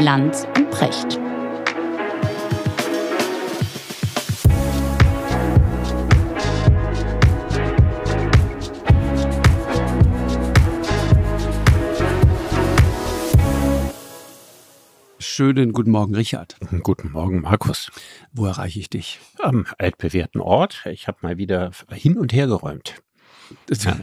Land und Precht. Schönen guten Morgen, Richard. Guten Morgen, Markus. Wo erreiche ich dich? Am altbewährten Ort. Ich habe mal wieder hin und her geräumt.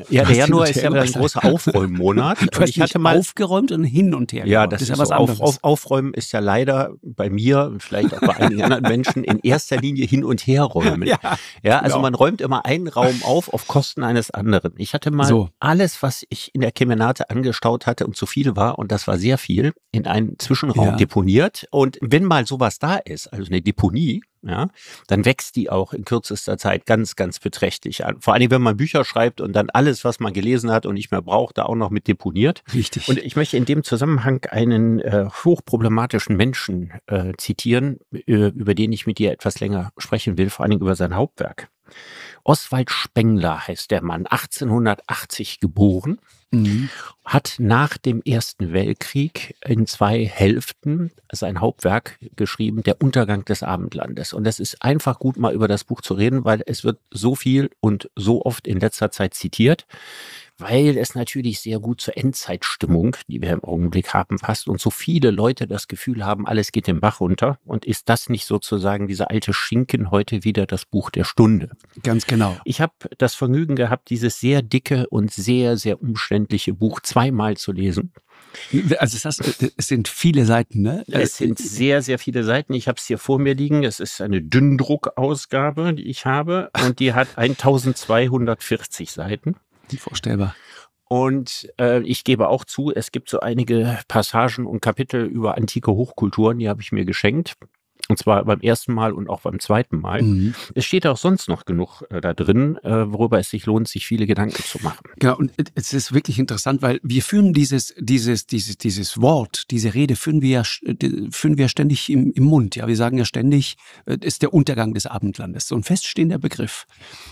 Ja, der Januar ist ja ein großer Aufräummonat. Du hast ich hatte mal aufgeräumt und hin und her. Ja, das, das ist, ist ja was so. anderes. Auf, aufräumen ist ja leider bei mir, vielleicht auch bei einigen anderen Menschen, in erster Linie hin und her räumen. Ja, ja also genau. man räumt immer einen Raum auf auf Kosten eines anderen. Ich hatte mal so. alles, was ich in der Kemenate angestaut hatte und zu viel war, und das war sehr viel, in einen Zwischenraum ja. deponiert. Und wenn mal sowas da ist, also eine Deponie, ja, dann wächst die auch in kürzester Zeit ganz, ganz beträchtlich an. Vor allem, wenn man Bücher schreibt und dann alles, was man gelesen hat und nicht mehr braucht, da auch noch mit deponiert. Richtig. Und ich möchte in dem Zusammenhang einen äh, hochproblematischen Menschen äh, zitieren, äh, über den ich mit dir etwas länger sprechen will, vor allem über sein Hauptwerk. Oswald Spengler heißt der Mann, 1880 geboren Mhm. Hat nach dem Ersten Weltkrieg in zwei Hälften sein also Hauptwerk geschrieben, Der Untergang des Abendlandes. Und es ist einfach gut, mal über das Buch zu reden, weil es wird so viel und so oft in letzter Zeit zitiert weil es natürlich sehr gut zur Endzeitstimmung, die wir im Augenblick haben, passt und so viele Leute das Gefühl haben, alles geht den Bach runter. Und ist das nicht sozusagen dieser alte Schinken heute wieder das Buch der Stunde? Ganz genau. Ich habe das Vergnügen gehabt, dieses sehr dicke und sehr, sehr umständliche Buch zweimal zu lesen. Also das, es sind viele Seiten, ne? Es also, sind sehr, sehr viele Seiten. Ich habe es hier vor mir liegen. Es ist eine Dünndruckausgabe, die ich habe. Und die hat 1240 Seiten. Unvorstellbar. Und äh, ich gebe auch zu, es gibt so einige Passagen und Kapitel über antike Hochkulturen, die habe ich mir geschenkt. Und zwar beim ersten Mal und auch beim zweiten Mal. Mhm. Es steht auch sonst noch genug äh, da drin, äh, worüber es sich lohnt, sich viele Gedanken zu machen. Genau, und es ist wirklich interessant, weil wir führen dieses, dieses, dieses, dieses Wort, diese Rede führen wir ja, äh, führen wir ständig im, im Mund. Ja, wir sagen ja ständig, äh, ist der Untergang des Abendlandes. So ein feststehender Begriff.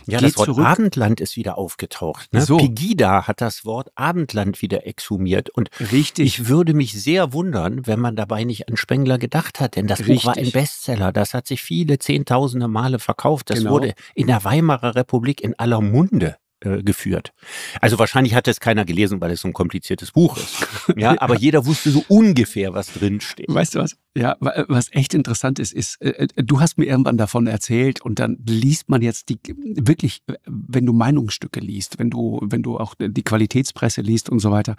Ja, Geht das Wort zurück. Abendland ist wieder aufgetaucht. Ne? So. Pegida hat das Wort Abendland wieder exhumiert. Und Richtig. ich würde mich sehr wundern, wenn man dabei nicht an Spengler gedacht hat, denn das Richtig. Buch war ein Bestseller. Das hat sich viele Zehntausende Male verkauft. Das genau. wurde in der Weimarer Republik in aller Munde äh, geführt. Also wahrscheinlich hat es keiner gelesen, weil es so ein kompliziertes Buch ist. Ja, aber jeder wusste so ungefähr, was drin steht. Weißt du was? Ja, äh, was echt interessant ist, ist, äh, du hast mir irgendwann davon erzählt und dann liest man jetzt die wirklich, wenn du Meinungsstücke liest, wenn du wenn du auch die Qualitätspresse liest und so weiter,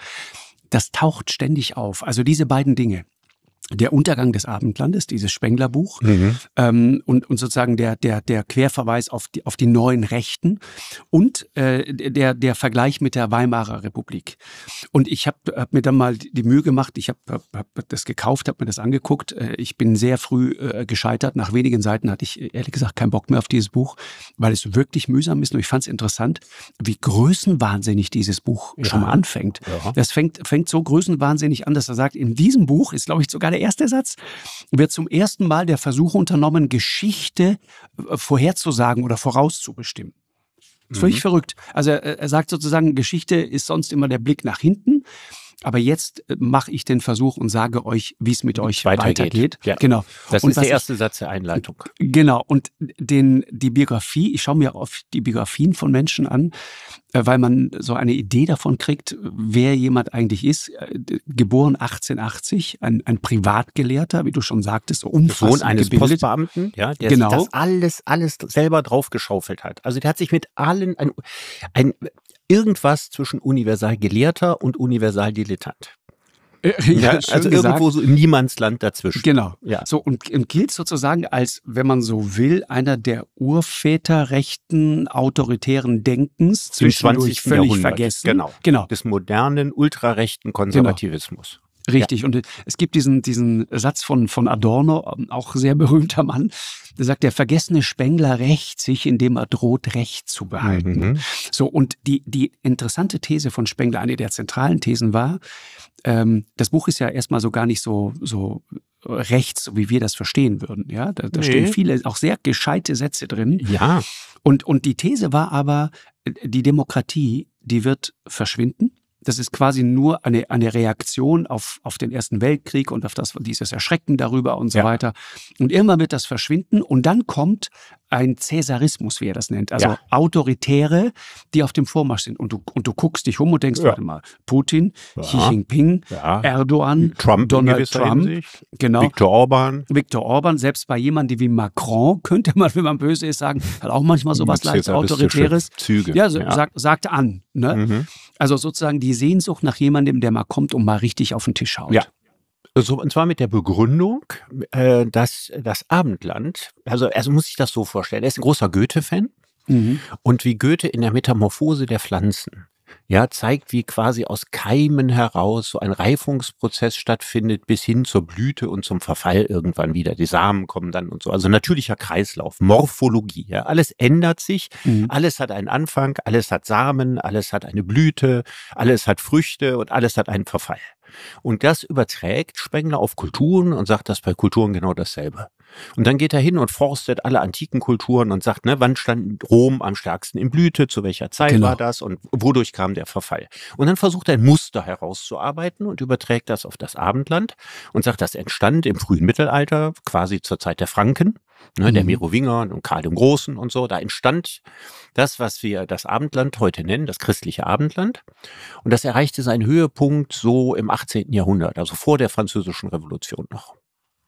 das taucht ständig auf. Also diese beiden Dinge der Untergang des Abendlandes, dieses Spengler-Buch, mhm. ähm, und, und sozusagen der, der, der Querverweis auf die, auf die neuen Rechten und äh, der, der Vergleich mit der Weimarer Republik. Und ich habe hab mir dann mal die Mühe gemacht, ich habe hab, hab das gekauft, habe mir das angeguckt. Äh, ich bin sehr früh äh, gescheitert. Nach wenigen Seiten hatte ich äh, ehrlich gesagt keinen Bock mehr auf dieses Buch, weil es wirklich mühsam ist. Und ich fand es interessant, wie größenwahnsinnig dieses Buch ja. schon mal anfängt. Ja. Das fängt, fängt so größenwahnsinnig an, dass er sagt, in diesem Buch ist, glaube ich, sogar der erste Satz, wird zum ersten Mal der Versuch unternommen, Geschichte äh, vorherzusagen oder vorauszubestimmen. Das ist mhm. völlig verrückt. Also er, er sagt sozusagen, Geschichte ist sonst immer der Blick nach hinten. Aber jetzt äh, mache ich den Versuch und sage euch, wie es mit euch weitergeht. weitergeht. Ja. Genau. Das und ist der erste ich, Satz der Einleitung. Genau. Und den, die Biografie, ich schaue mir oft die Biografien von Menschen an, äh, weil man so eine Idee davon kriegt, wer jemand eigentlich ist. Äh, geboren 1880, ein, ein Privatgelehrter, wie du schon sagtest, so umfassend Sohn eines gebildet. Postbeamten, ja, der genau. sich das alles, alles selber draufgeschaufelt hat. Also der hat sich mit allen, ein, ein irgendwas zwischen Universalgelehrter und Universaldilettant. Äh, ja, ja, also irgendwo so im Niemandsland dazwischen. Genau. Ja. So und, und, gilt sozusagen als, wenn man so will, einer der Urväter rechten autoritären Denkens, zwischendurch völlig Jahrhundert. vergessen. Genau. genau. Des modernen ultrarechten genau. Konservativismus. Genau. Richtig. Ja. Und äh, es gibt diesen, diesen Satz von, von Adorno, ähm, auch sehr berühmter Mann, der sagt, der vergessene Spengler rächt sich, indem er droht, Recht zu behalten. Mhm. So, und die, die interessante These von Spengler, eine der zentralen Thesen war, ähm, das Buch ist ja erstmal so gar nicht so, so rechts, wie wir das verstehen würden. Ja, da, da nee. stehen viele, auch sehr gescheite Sätze drin. Ja. Und, und die These war aber, äh, die Demokratie, die wird verschwinden das ist quasi nur eine, eine Reaktion auf, auf den Ersten Weltkrieg und auf das, dieses Erschrecken darüber und so ja. weiter. Und irgendwann wird das verschwinden und dann kommt ein Cäsarismus, wie er das nennt. Also ja. Autoritäre, die auf dem Vormarsch sind. Und du, und du guckst dich um und denkst, ja. warte mal, Putin, ja. Xi Jinping, Erdogan, Trump Donald Trump, Hinsicht. genau. Viktor Orban. Viktor Orban, selbst bei jemandem wie Macron könnte man, wenn man böse ist, sagen, hat auch manchmal sowas hm, leicht Autoritäres. Züge. Ja, so, sagt, sagt an. Ne? Mhm. Also sozusagen die Sehnsucht nach jemandem, der mal kommt und mal richtig auf den Tisch haut. Ja. So, und zwar mit der Begründung, äh, dass das Abendland, also, also muss ich das so vorstellen, er ist ein großer Goethe-Fan. Mhm. Und wie Goethe in der Metamorphose der Pflanzen ja, zeigt, wie quasi aus Keimen heraus so ein Reifungsprozess stattfindet bis hin zur Blüte und zum Verfall irgendwann wieder. Die Samen kommen dann und so. Also natürlicher Kreislauf, Morphologie, ja. Alles ändert sich, mhm. alles hat einen Anfang, alles hat Samen, alles hat eine Blüte, alles hat Früchte und alles hat einen Verfall. Und das überträgt Spengler auf Kulturen und sagt dass bei Kulturen genau dasselbe. Und dann geht er hin und forstet alle antiken Kulturen und sagt, ne, wann stand Rom am stärksten in Blüte, zu welcher Zeit genau. war das und wodurch kam der Verfall. Und dann versucht er ein Muster herauszuarbeiten und überträgt das auf das Abendland und sagt, das entstand im frühen Mittelalter, quasi zur Zeit der Franken, ne, mhm. der Merowinger und Karl dem Großen und so. Da entstand das, was wir das Abendland heute nennen, das christliche Abendland. Und das erreichte seinen Höhepunkt so im 18. Jahrhundert, also vor der Französischen Revolution noch.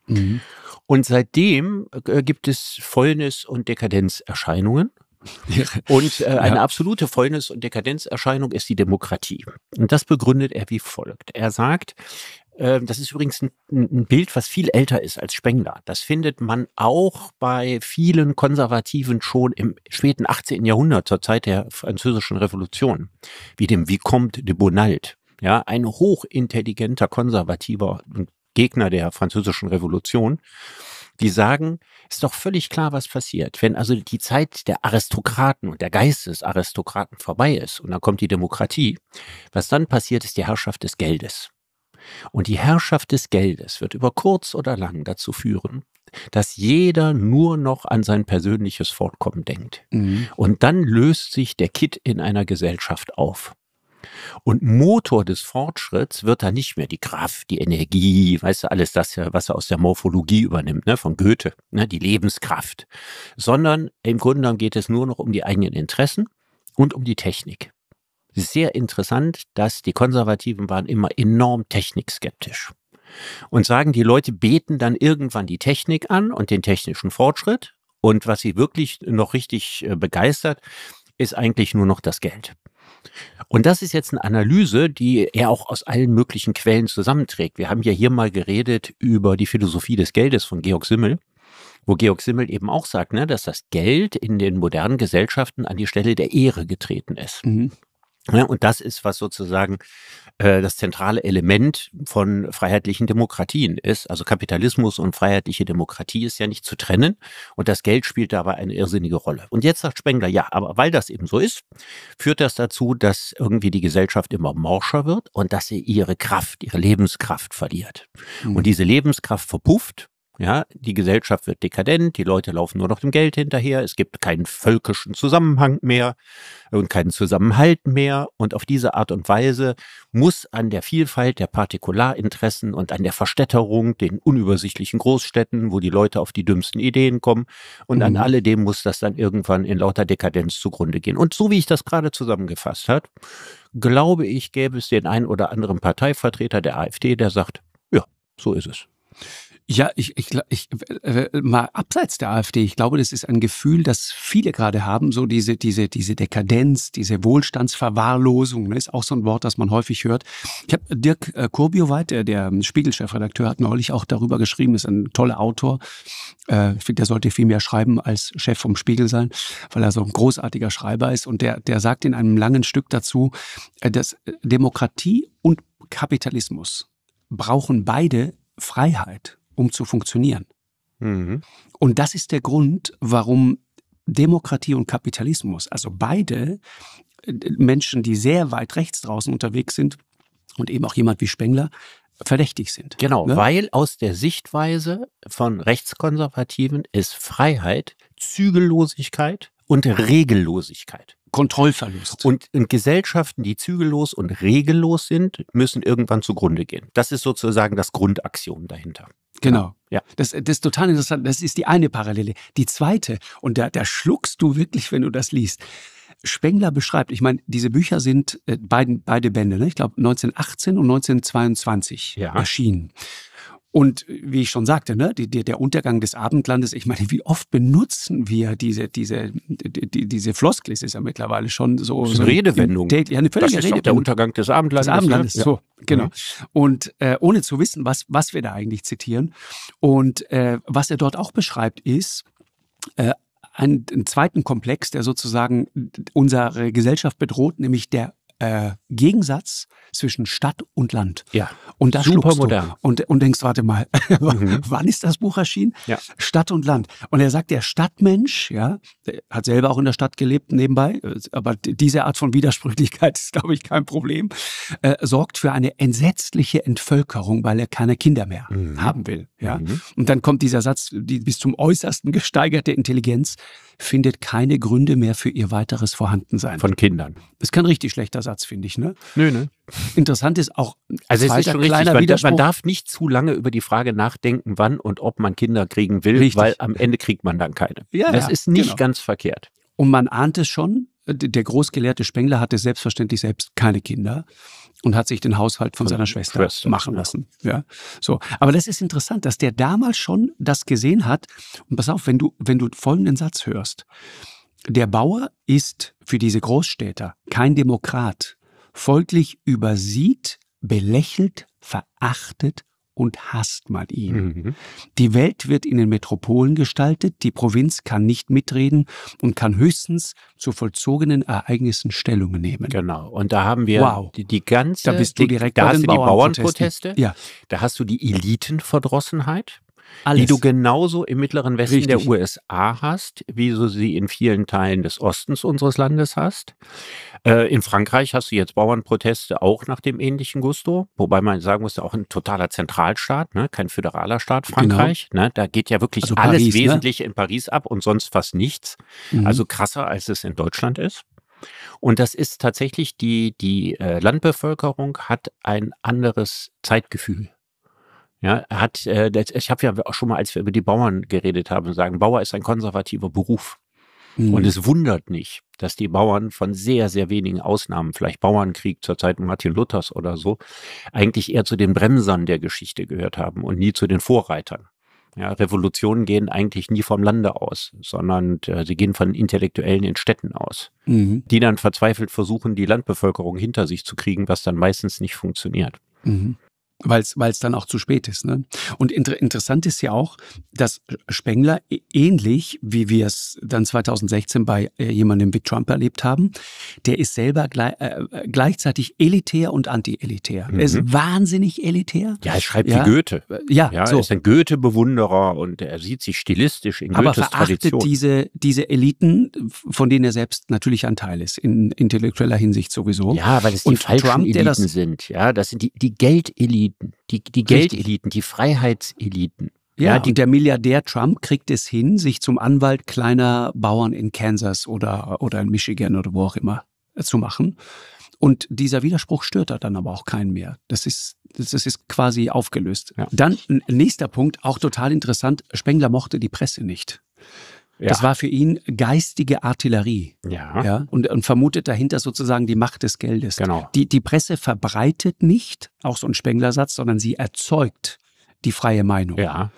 Mhm. Und seitdem äh, äh, gibt es Fäulnis- und Dekadenzerscheinungen. und äh, eine ja. absolute Fäulnis- und Dekadenzerscheinung ist die Demokratie. Und das begründet er wie folgt. Er sagt, ähm, das ist übrigens ein, ein, Bild, was viel älter ist als Spengler. Das findet man auch bei vielen Konservativen schon im späten 18. Jahrhundert, zur Zeit der französischen Revolution, wie dem Vicomte de Bonald. Ja, ein hochintelligenter, konservativer und Gegner der französischen Revolution, die sagen, ist doch völlig klar, was passiert. Wenn also die Zeit der Aristokraten und der Geist des Aristokraten vorbei ist und dann kommt die Demokratie, was dann passiert, ist die Herrschaft des Geldes. Und die Herrschaft des Geldes wird über kurz oder lang dazu führen, dass jeder nur noch an sein persönliches Fortkommen denkt. Mhm. Und dann löst sich der Kitt in einer Gesellschaft auf. Und Motor des Fortschritts wird da nicht mehr die Kraft, die Energie, weißt du, alles das, was er aus der Morphologie übernimmt, ne, von Goethe, ne, die Lebenskraft, sondern im Grunde genommen geht es nur noch um die eigenen Interessen und um die Technik. Sehr interessant, dass die Konservativen waren immer enorm technikskeptisch und sagen, die Leute beten dann irgendwann die Technik an und den technischen Fortschritt. Und was sie wirklich noch richtig äh, begeistert, ist eigentlich nur noch das Geld. Und das ist jetzt eine Analyse, die er auch aus allen möglichen Quellen zusammenträgt. Wir haben ja hier mal geredet über die Philosophie des Geldes von Georg Simmel, wo Georg Simmel eben auch sagt, ne, dass das Geld in den modernen Gesellschaften an die Stelle der Ehre getreten ist. Mhm. Ja, ne, und das ist, was sozusagen äh, das zentrale Element von freiheitlichen Demokratien ist. Also Kapitalismus und freiheitliche Demokratie ist ja nicht zu trennen und das Geld spielt dabei eine irrsinnige Rolle. Und jetzt sagt Spengler, ja, aber weil das eben so ist, führt das dazu, dass irgendwie die Gesellschaft immer morscher wird und dass sie ihre Kraft, ihre Lebenskraft verliert. Mhm. Und diese Lebenskraft verpufft ja, die Gesellschaft wird dekadent, die Leute laufen nur noch dem Geld hinterher, es gibt keinen völkischen Zusammenhang mehr und keinen Zusammenhalt mehr. Und auf diese Art und Weise muss an der Vielfalt der Partikularinteressen und an der Verstädterung, den unübersichtlichen Großstädten, wo die Leute auf die dümmsten Ideen kommen, und mhm. an alledem muss das dann irgendwann in lauter Dekadenz zugrunde gehen. Und so wie ich das gerade zusammengefasst habe, glaube ich, gäbe es den einen oder anderen Parteivertreter der AfD, der sagt, ja, so ist es. Ja, ich, ich, ich äh, mal abseits der AfD, ich glaube, das ist ein Gefühl, das viele gerade haben, so diese, diese, diese Dekadenz, diese Wohlstandsverwahrlosung, ne, ist auch so ein Wort, das man häufig hört. Ich habe Dirk äh, Kurbioweit, äh, der, der ähm, Spiegel-Chefredakteur, hat neulich auch darüber geschrieben, ist ein toller Autor. Äh, ich finde, der sollte viel mehr schreiben als Chef vom Spiegel sein, weil er so ein großartiger Schreiber ist. Und der, der sagt in einem langen Stück dazu, äh, dass äh, Demokratie und Kapitalismus brauchen beide Freiheit um zu funktionieren. Mhm. Und das ist der Grund, warum Demokratie und Kapitalismus, also beide äh, Menschen, die sehr weit rechts draußen unterwegs sind und eben auch jemand wie Spengler, verdächtig sind. Genau, ne? weil aus der Sichtweise von Rechtskonservativen ist Freiheit, Zügellosigkeit und Regellosigkeit. Kontrollverlust. Und, und Gesellschaften, die zügellos und regellos sind, müssen irgendwann zugrunde gehen. Das ist sozusagen das Grundaxiom dahinter. Genau. genau. Ja. Das, das ist total interessant. Das ist die eine Parallele. Die zweite, und da, da schluckst du wirklich, wenn du das liest. Spengler beschreibt, ich meine, diese Bücher sind äh, beide, beide Bände, ne? ich glaube 1918 und 1922 ja. erschienen. Und wie ich schon sagte, ne, die, die, der Untergang des Abendlandes, ich meine, wie oft benutzen wir diese, diese, die, diese Floskel? ist ja mittlerweile schon so. Das ist eine Redewendung. Im, ja, eine völlige das ist Redewendung. der Untergang des Abendlandes. Des Abendlandes, ne? so, ja. genau. Mhm. Und äh, ohne zu wissen, was, was wir da eigentlich zitieren. Und äh, was er dort auch beschreibt, ist, äh, einen, einen zweiten Komplex, der sozusagen unsere Gesellschaft bedroht, nämlich der äh, Gegensatz zwischen Stadt und Land. Ja. Und da Super modern. Und, und denkst, warte mal, mhm. wann ist das Buch erschienen? Ja. Stadt und Land. Und er sagt, der Stadtmensch, ja, der hat selber auch in der Stadt gelebt nebenbei, aber diese Art von Widersprüchlichkeit ist, glaube ich, kein Problem, äh, sorgt für eine entsetzliche Entvölkerung, weil er keine Kinder mehr mhm. haben will. Ja. Mhm. Und dann kommt dieser Satz, die bis zum Äußersten gesteigerte Intelligenz findet keine Gründe mehr für ihr weiteres Vorhandensein. Von Kindern. Das kann richtig schlechter sein Ansatz, finde ich. Ne? Nö, ne? Interessant ist auch, also es ist schon kleiner richtig, Widerspruch. Man darf nicht zu lange über die Frage nachdenken, wann und ob man Kinder kriegen will, richtig. weil am Ende kriegt man dann keine. Ja, das ja, ist nicht genau. ganz verkehrt. Und man ahnt es schon, äh, der großgelehrte Spengler hatte selbstverständlich selbst keine Kinder und hat sich den Haushalt von, von seiner Schwester, Schwester, machen lassen. Ja, so. Aber das ist interessant, dass der damals schon das gesehen hat. Und pass auf, wenn du, wenn du folgenden Satz hörst, der Bauer ist für diese Großstädter kein Demokrat. Folglich übersieht, belächelt, verachtet und hasst man ihn. Mhm. Die Welt wird in den Metropolen gestaltet, die Provinz kann nicht mitreden und kann höchstens zu vollzogenen Ereignissen Stellung nehmen. Genau, und da haben wir wow. die, die ganze... Da bist du direkt die, da hast du die Bauernproteste, ja. da hast du die Elitenverdrossenheit, alles. die du genauso im mittleren Westen Richtig. der USA hast, wie du sie in vielen Teilen des Ostens unseres Landes hast. Äh, in Frankreich hast du jetzt Bauernproteste auch nach dem ähnlichen Gusto, wobei man sagen muss, auch ein totaler Zentralstaat, ne? kein föderaler Staat genau. Frankreich. Genau. Ne? Da geht ja wirklich also alles Paris, ne? Wesentliche ne? in Paris ab und sonst fast nichts. Mhm. Also krasser, als es in Deutschland ist. Und das ist tatsächlich die, die äh, Landbevölkerung hat ein anderes Zeitgefühl ja, hat, äh, ich habe ja auch schon mal, als wir über die Bauern geredet haben, sagen, Bauer ist ein konservativer Beruf. Mhm. Und es wundert nicht, dass die Bauern von sehr, sehr wenigen Ausnahmen, vielleicht Bauernkrieg zur Zeit Martin Luthers oder so, eigentlich eher zu den Bremsern der Geschichte gehört haben und nie zu den Vorreitern. Ja, Revolutionen gehen eigentlich nie vom Lande aus, sondern äh, sie gehen von Intellektuellen in Städten aus, mhm. die dann verzweifelt versuchen, die Landbevölkerung hinter sich zu kriegen, was dann meistens nicht funktioniert. Mhm weil es dann auch zu spät ist. Ne? Und inter interessant ist ja auch, dass Spengler ähnlich, wie wir es dann 2016 bei äh, jemandem wie Trump erlebt haben, der ist selber gle äh, gleichzeitig elitär und anti-elitär. Mhm. Er ist wahnsinnig elitär. Ja, er schreibt ja. wie Goethe. Äh, ja, ja so. er ist ein Goethe-Bewunderer und er sieht sich stilistisch in Aber verachtet Tradition. Diese, diese Eliten, von denen er selbst natürlich ein Teil ist, in intellektueller Hinsicht sowieso. Ja, weil es die und falschen Trump, Eliten das, sind. Ja, das sind die, die Geldeliten Eliten, die, die Geldeliten, die Freiheitseliten. Ja, ja die, und der Milliardär Trump kriegt es hin, sich zum Anwalt kleiner Bauern in Kansas oder, oder in Michigan oder wo auch immer äh, zu machen. Und dieser Widerspruch stört dann aber auch keinen mehr. Das ist, das ist quasi aufgelöst. Ja. Dann nächster Punkt, auch total interessant, Spengler mochte die Presse nicht. Ja. Das war für ihn geistige Artillerie. Ja. ja und, und, vermutet dahinter sozusagen die Macht des Geldes. Genau. Die, die Presse verbreitet nicht, auch so ein Spenglersatz, sondern sie erzeugt die freie Meinung. Ja.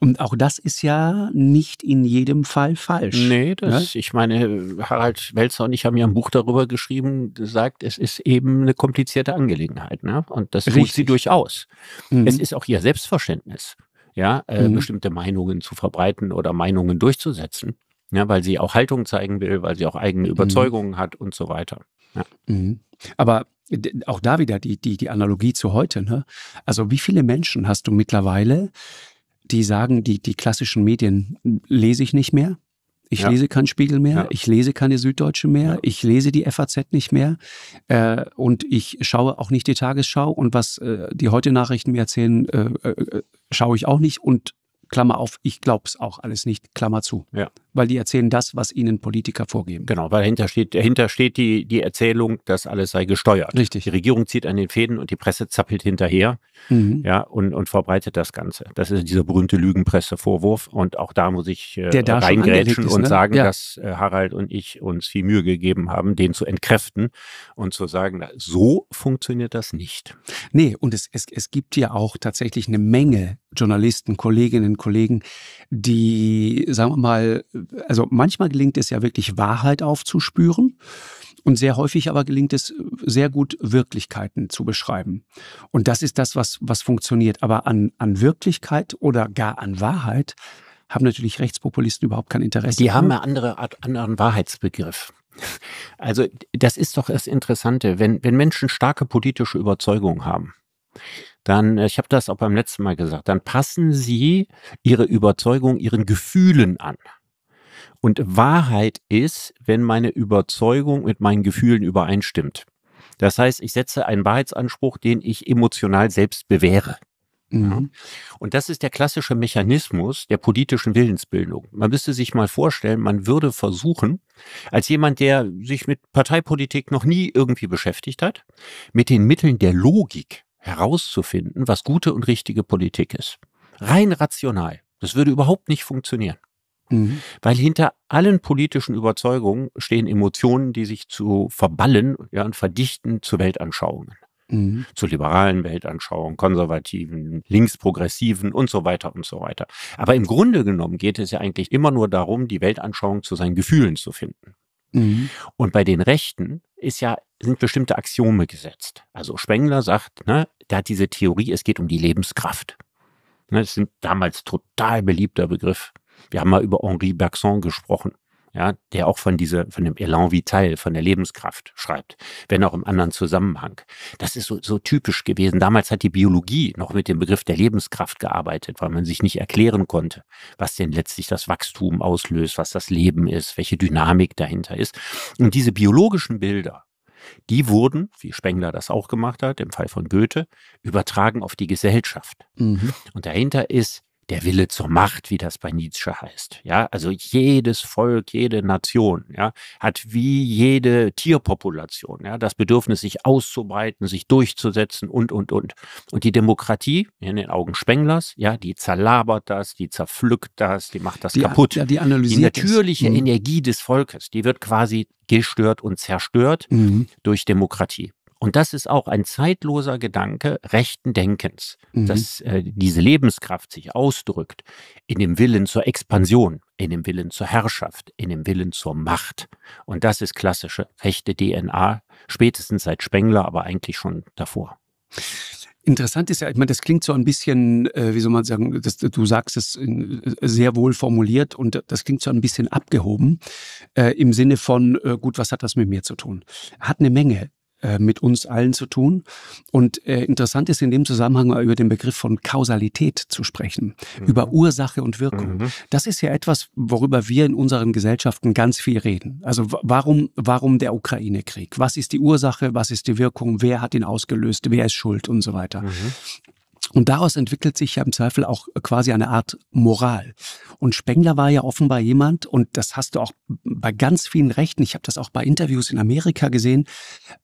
Und auch das ist ja nicht in jedem Fall falsch. Nee, das, ja? Ne? ich meine, Harald Welzer und ich haben ja ein Buch darüber geschrieben, gesagt, es ist eben eine komplizierte Angelegenheit. Ne? Und das Richtig. tut sie durchaus. Mhm. Es ist auch ihr Selbstverständnis ja, äh, mhm. bestimmte Meinungen zu verbreiten oder Meinungen durchzusetzen, ja, weil sie auch Haltung zeigen will, weil sie auch eigene mhm. Überzeugungen mhm. hat und so weiter. Ja. Mhm. Aber auch da wieder die, die, die Analogie zu heute, ne? Also wie viele Menschen hast du mittlerweile, die sagen, die, die klassischen Medien hm, lese ich nicht mehr, ich ja. lese keinen Spiegel mehr, ja. ich lese keine Süddeutsche mehr, ja. ich lese die FAZ nicht mehr äh, und ich schaue auch nicht die Tagesschau und was äh, die heute Nachrichten mir erzählen, äh, äh, äh schaue ich auch nicht und Klammer auf, ich glaube es auch alles nicht, Klammer zu. Ja weil die erzählen das, was ihnen Politiker vorgeben. Genau, weil dahinter steht, dahinter steht die, die Erzählung, dass alles sei gesteuert. Richtig. Die Regierung zieht an den Fäden und die Presse zappelt hinterher mhm. ja, und, und verbreitet das Ganze. Das ist dieser berühmte Lügenpresse-Vorwurf. Und auch da muss ich äh, da reingrätschen ist, und ne? sagen, ja. dass äh, Harald und ich uns viel Mühe gegeben haben, den zu entkräften und zu sagen, na, so funktioniert das nicht. Nee, und es, es, es gibt ja auch tatsächlich eine Menge Journalisten, Kolleginnen, Kollegen, die, sagen wir mal, also manchmal gelingt es ja wirklich Wahrheit aufzuspüren und sehr häufig aber gelingt es sehr gut Wirklichkeiten zu beschreiben. Und das ist das, was, was funktioniert. Aber an, an Wirklichkeit oder gar an Wahrheit haben natürlich Rechtspopulisten überhaupt kein Interesse. Die haben einen andere Art, anderen Wahrheitsbegriff. Also das ist doch das Interessante, wenn, wenn Menschen starke politische Überzeugungen haben, dann, ich habe das auch beim letzten Mal gesagt, dann passen sie ihre Überzeugung ihren Gefühlen an. Und Wahrheit ist, wenn meine Überzeugung mit meinen Gefühlen übereinstimmt. Das heißt, ich setze einen Wahrheitsanspruch, den ich emotional selbst bewähre. Mhm. Und das ist der klassische Mechanismus der politischen Willensbildung. Man müsste sich mal vorstellen, man würde versuchen, als jemand, der sich mit Parteipolitik noch nie irgendwie beschäftigt hat, mit den Mitteln der Logik herauszufinden, was gute und richtige Politik ist. Rein rational. Das würde überhaupt nicht funktionieren. Mhm. Weil hinter allen politischen Überzeugungen stehen Emotionen, die sich zu verballen ja, und verdichten zu Weltanschauungen. Mhm. Zu liberalen Weltanschauungen, konservativen, linksprogressiven und so weiter und so weiter. Aber im Grunde genommen geht es ja eigentlich immer nur darum, die Weltanschauung zu seinen Gefühlen zu finden. Mhm. Und bei den Rechten ist ja, sind bestimmte Axiome gesetzt. Also Spengler sagt, ne, da hat diese Theorie, es geht um die Lebenskraft. Ne, das ist ein damals total beliebter Begriff. Wir haben mal über Henri Bergson gesprochen, ja, der auch von dieser, von dem Elan Vital, von der Lebenskraft schreibt, wenn auch im anderen Zusammenhang. Das ist so, so typisch gewesen. Damals hat die Biologie noch mit dem Begriff der Lebenskraft gearbeitet, weil man sich nicht erklären konnte, was denn letztlich das Wachstum auslöst, was das Leben ist, welche Dynamik dahinter ist. Und diese biologischen Bilder, die wurden, wie Spengler das auch gemacht hat, im Fall von Goethe, übertragen auf die Gesellschaft. Mhm. Und dahinter ist der Wille zur Macht, wie das bei Nietzsche heißt. Ja, also jedes Volk, jede Nation, ja, hat wie jede Tierpopulation, ja, das Bedürfnis, sich auszubreiten, sich durchzusetzen und, und, und. Und die Demokratie, in den Augen Spenglers, ja, die zerlabert das, die zerpflückt das, die macht das die, kaputt. Ja, die analysiert. Die natürliche mhm. Energie des Volkes, die wird quasi gestört und zerstört mhm. durch Demokratie. Und das ist auch ein zeitloser Gedanke rechten Denkens, mhm. dass äh, diese Lebenskraft sich ausdrückt in dem Willen zur Expansion, in dem Willen zur Herrschaft, in dem Willen zur Macht. Und das ist klassische rechte DNA, spätestens seit Spengler, aber eigentlich schon davor. Interessant ist ja, ich meine, das klingt so ein bisschen, äh, wie soll man sagen, das, du sagst es äh, sehr wohl formuliert und das klingt so ein bisschen abgehoben äh, im Sinne von, äh, gut, was hat das mit mir zu tun? Hat eine Menge. Äh, mit uns allen zu tun. Und äh, interessant ist in dem Zusammenhang über den Begriff von Kausalität zu sprechen, mhm. über Ursache und Wirkung. Mhm. Das ist ja etwas, worüber wir in unseren Gesellschaften ganz viel reden. Also warum, warum der Ukraine-Krieg? Was ist die Ursache? Was ist die Wirkung? Wer hat ihn ausgelöst? Wer ist schuld und so weiter? Mhm. Und daraus entwickelt sich ja im Zweifel auch quasi eine Art Moral. Und Spengler war ja offenbar jemand, und das hast du auch bei ganz vielen Rechten, ich habe das auch bei Interviews in Amerika gesehen,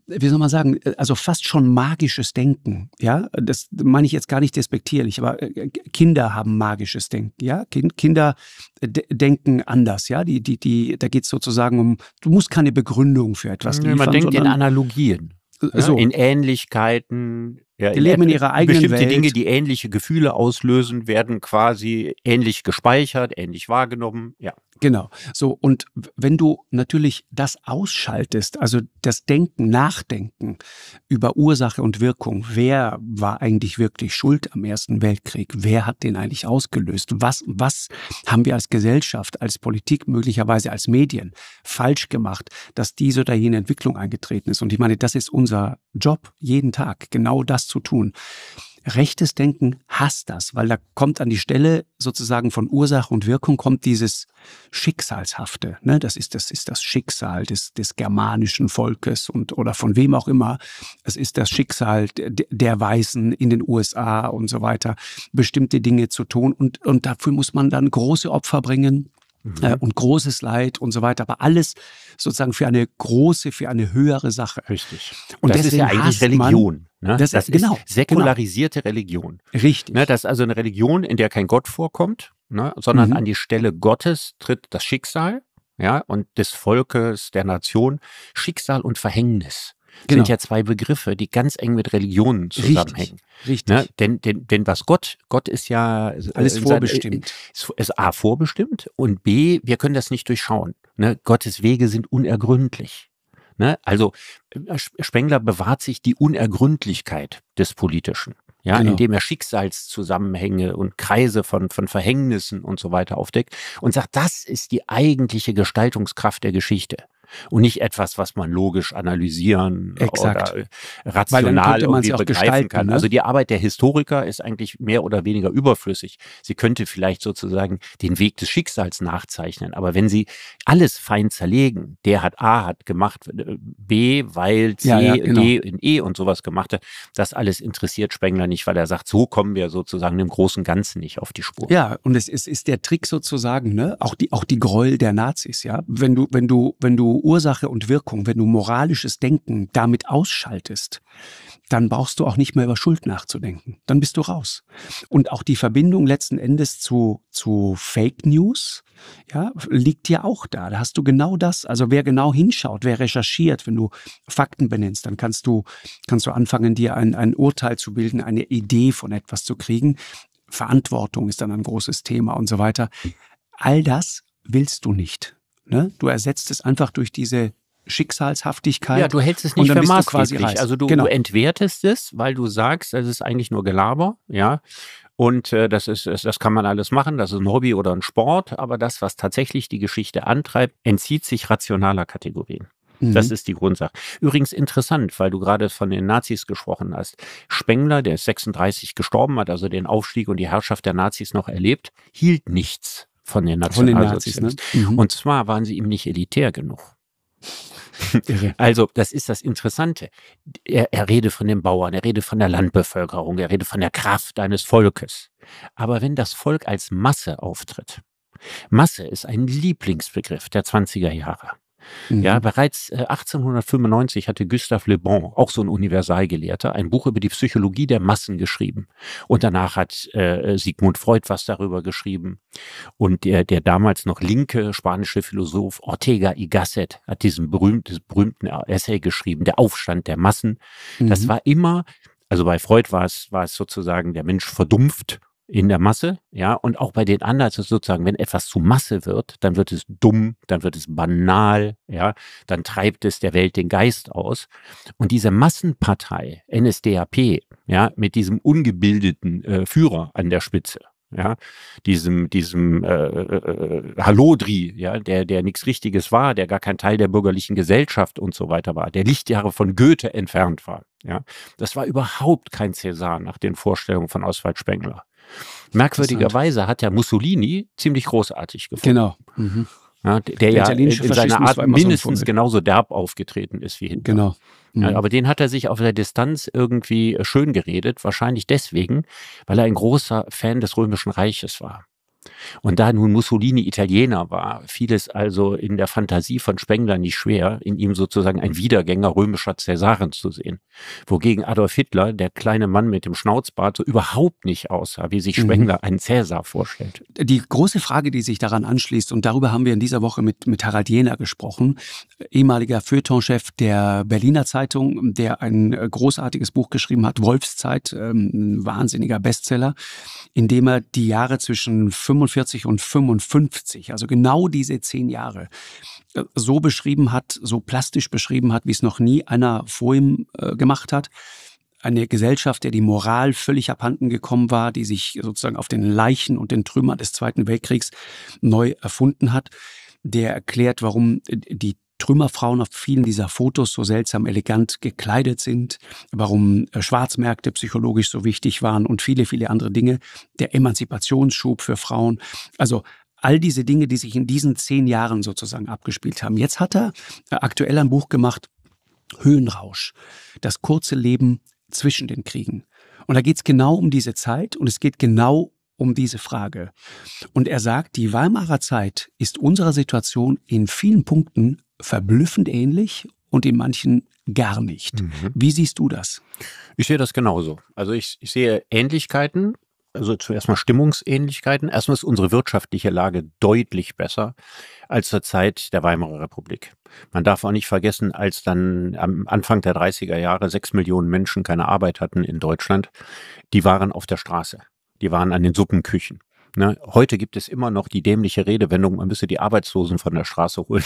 wie soll man sagen, äh, also fast schon magisches Denken. Ja, das meine ich jetzt gar nicht despektierlich, aber äh, äh, Kinder haben magisches Denken. Ja, Kinder denken anders. Ja, die, die, die, da geht es sozusagen um, du musst keine Begründung für etwas liefern. Man denkt in Analogien. So. in Ähnlichkeiten, ja, die leben in ihrer eigenen bestimmte Welt. Bestimmte Dinge, die ähnliche Gefühle auslösen, werden quasi ähnlich gespeichert, ähnlich wahrgenommen. Ja. Genau. So, und wenn du natürlich das ausschaltest, also das Denken, Nachdenken über Ursache und Wirkung, wer war eigentlich wirklich schuld am Ersten Weltkrieg? Wer hat den eigentlich ausgelöst? Was, was haben wir als Gesellschaft, als Politik, möglicherweise als Medien falsch gemacht, dass diese oder jene Entwicklung eingetreten ist? Und ich meine, das ist unser Job jeden Tag, genau das zu tun rechtes Denken hasst das, weil da kommt an die Stelle sozusagen von Ursache und Wirkung kommt dieses Schicksalshafte. Ne? Das ist das, ist das Schicksal des, des germanischen Volkes und oder von wem auch immer. Es ist das Schicksal der Weißen in den USA und so weiter, bestimmte Dinge zu tun. Und, und dafür muss man dann große Opfer bringen mhm. äh, und großes Leid und so weiter. Aber alles sozusagen für eine große, für eine höhere Sache. Richtig. Und das ist ja eigentlich Religion. Ne? Das, das, ist, genau, genau. säkularisierte genau. Religion. Richtig. Ne? Das ist also eine Religion, in der kein Gott vorkommt, ne? sondern mhm. an die Stelle Gottes tritt das Schicksal ja, und des Volkes, der Nation, Schicksal und Verhängnis genau. sind ja zwei Begriffe, die ganz eng mit Religionen zusammenhängen. Richtig. richtig. Ne? Denn, denn, denn was Gott, Gott ist ja äh, alles vorbestimmt. Ist, ist, A vorbestimmt und B, wir können das nicht durchschauen. Ne? Gottes Wege sind unergründlich. Ne? Also äh, Spengler bewahrt sich die Unergründlichkeit des Politischen ja, genau. indem er Schicksalszusammenhänge und Kreise von, von Verhängnissen und so weiter aufdeckt und sagt, das ist die eigentliche Gestaltungskraft der Geschichte und nicht etwas, was man logisch analysieren Exakt. oder äh, rational irgendwie begreifen kann. Ne? Also die Arbeit der Historiker ist eigentlich mehr oder weniger überflüssig. Sie könnte vielleicht sozusagen den Weg des Schicksals nachzeichnen, aber wenn sie alles fein zerlegen, der hat A hat gemacht, äh, B, weil C, ja, ja, genau. D in E und sowas gemacht hat, das alles interessiert Spengler nicht, weil er sagt, so kommen wir sozusagen dem großen Ganzen nicht auf die Spur. Ja, und es ist, ist der Trick sozusagen, ne? Auch die, auch die Gräuel der Nazis, ja. Wenn du, wenn du, wenn du Ursache und Wirkung, wenn du moralisches Denken damit ausschaltest, dann brauchst du auch nicht mehr über Schuld nachzudenken. Dann bist du raus. Und auch die Verbindung letzten Endes zu, zu Fake News, ja, liegt ja auch da. Da hast du genau das. Also wer genau hinschaut, wer recherchiert, wenn du Fakten benennst, dann kannst du, kannst du anfangen, dir ein, ein Urteil zu bilden, eine Idee von etwas zu kriegen. Verantwortung ist dann ein großes Thema und so weiter. All das willst du nicht. Ne? Du ersetzt es einfach durch diese Schicksalshaftigkeit. Ja, du hältst es nicht für maßgeblich. also du, genau. du, entwertest es, weil du sagst, es ist eigentlich nur Gelaber, ja. Und äh, das ist, das kann man alles machen, das ist ein Hobby oder ein Sport, aber das, was tatsächlich die Geschichte antreibt, entzieht sich rationaler Kategorien. Mhm. Das ist die Grundsache. Übrigens interessant, weil du gerade von den Nazis gesprochen hast. Spengler, der 36 gestorben hat, also den Aufstieg und die Herrschaft der Nazis noch erlebt, hielt nichts von den ne? Nationalsozialisten. Ne? Mhm. Und zwar waren sie ihm nicht elitär genug. Also, das ist das Interessante. Er, er rede von den Bauern, er rede von der Landbevölkerung, er rede von der Kraft eines Volkes. Aber wenn das Volk als Masse auftritt, Masse ist ein Lieblingsbegriff der 20er Jahre. Mhm. Ja, bereits 1895 äh, hatte Gustave Le Bon, auch so ein Universalgelehrter, ein Buch über die Psychologie der Massen geschrieben. Und danach hat äh, Sigmund Freud was darüber geschrieben. Und der, der damals noch linke spanische Philosoph Ortega y Gasset hat diesen berühmten, berühmten äh, Essay geschrieben, Der Aufstand der Massen. Mhm. Das war immer also bei Freud war es, war es sozusagen, der Mensch verdumpft in der Masse, ja, und auch bei den anderen ist es sozusagen, wenn etwas zu Masse wird, dann wird es dumm, dann wird es banal, ja, dann treibt es der Welt den Geist aus. Und diese Massenpartei NSDAP, ja, mit diesem ungebildeten äh, Führer an der Spitze, ja, diesem, diesem äh, äh, Halodri, ja, der, der nichts Richtiges war, der gar kein Teil der bürgerlichen Gesellschaft und so weiter war, der Lichtjahre von Goethe entfernt war, ja, das war überhaupt kein Cäsar nach den Vorstellungen von Oswald Spengler. Merkwürdigerweise hat ja Mussolini ziemlich großartig gefunden. Genau. Mhm. Ja, der, der, ja in seiner Art mindestens so genauso derb aufgetreten ist wie Hitler. Genau. Mhm. Ja, aber den hat er sich auf der Distanz irgendwie äh, schön geredet, wahrscheinlich deswegen, weil er ein großer Fan des Römischen Reiches war. Und da nun Mussolini Italiener war, fiel es also in der Fantasie von Spengler nicht schwer, in ihm sozusagen ein Wiedergänger römischer Cäsaren zu sehen. Wogegen Adolf Hitler, der kleine Mann mit dem Schnauzbart, so überhaupt nicht aussah, wie sich mhm. Spengler mhm. einen Cäsar vorstellt. Die große Frage, die sich daran anschließt, und darüber haben wir in dieser Woche mit, mit Harald Jena gesprochen, ehemaliger Feuilletonchef der Berliner Zeitung, der ein äh, großartiges Buch geschrieben hat, Wolfszeit, ähm, ein wahnsinniger Bestseller, in dem er die Jahre zwischen 45 und 55, also genau diese zehn Jahre, äh, so beschrieben hat, so plastisch beschrieben hat, wie es noch nie einer vor ihm äh, gemacht hat. Eine Gesellschaft, der die Moral völlig abhanden gekommen war, die sich sozusagen auf den Leichen und den Trümmern des Zweiten Weltkriegs neu erfunden hat der erklärt, warum äh, die Trümmerfrauen auf vielen dieser Fotos so seltsam elegant gekleidet sind, warum äh, Schwarzmärkte psychologisch so wichtig waren und viele, viele andere Dinge, der Emanzipationsschub für Frauen. Also all diese Dinge, die sich in diesen zehn Jahren sozusagen abgespielt haben. Jetzt hat er äh, aktuell ein Buch gemacht, Höhenrausch, das kurze Leben zwischen den Kriegen. Und da geht es genau um diese Zeit und es geht genau um diese Frage. Und er sagt, die Weimarer Zeit ist unserer Situation in vielen Punkten verblüffend ähnlich und in manchen gar nicht. Mhm. Wie siehst du das? Ich sehe das genauso. Also ich, ich sehe Ähnlichkeiten, also zuerst mal Stimmungsähnlichkeiten. Erstmal ist unsere wirtschaftliche Lage deutlich besser als zur Zeit der Weimarer Republik. Man darf auch nicht vergessen, als dann am Anfang der 30er Jahre sechs Millionen Menschen keine Arbeit hatten in Deutschland, die waren auf der Straße die waren an den Suppenküchen. Ne? Heute gibt es immer noch die dämliche Redewendung, man müsse die Arbeitslosen von der Straße holen.